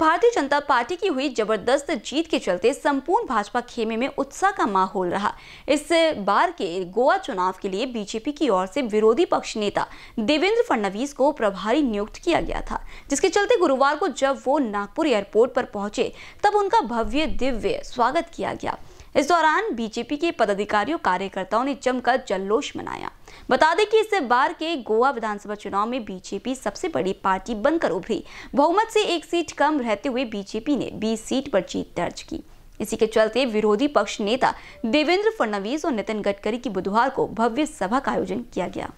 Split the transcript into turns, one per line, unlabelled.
भारतीय जनता पार्टी की हुई जबरदस्त जीत के चलते संपूर्ण भाजपा खेमे में उत्साह का माहौल रहा इस बार के गोवा चुनाव के लिए बीजेपी की ओर से विरोधी पक्ष नेता देवेंद्र फडणवीस को प्रभारी नियुक्त किया गया था जिसके चलते गुरुवार को जब वो नागपुर एयरपोर्ट पर पहुंचे तब उनका भव्य दिव्य स्वागत किया गया इस दौरान बीजेपी के पदाधिकारियों कार्यकर्ताओं ने जमकर जल्लोष मनाया बता दें कि इस बार के गोवा विधानसभा चुनाव में बीजेपी सबसे बड़ी पार्टी बनकर उभरी बहुमत से एक सीट कम रहते हुए बीजेपी ने 20 सीट पर जीत दर्ज की इसी के चलते विरोधी पक्ष नेता देवेंद्र फडणवीस और नितिन गडकरी की बुधवार को भव्य सभा का आयोजन किया गया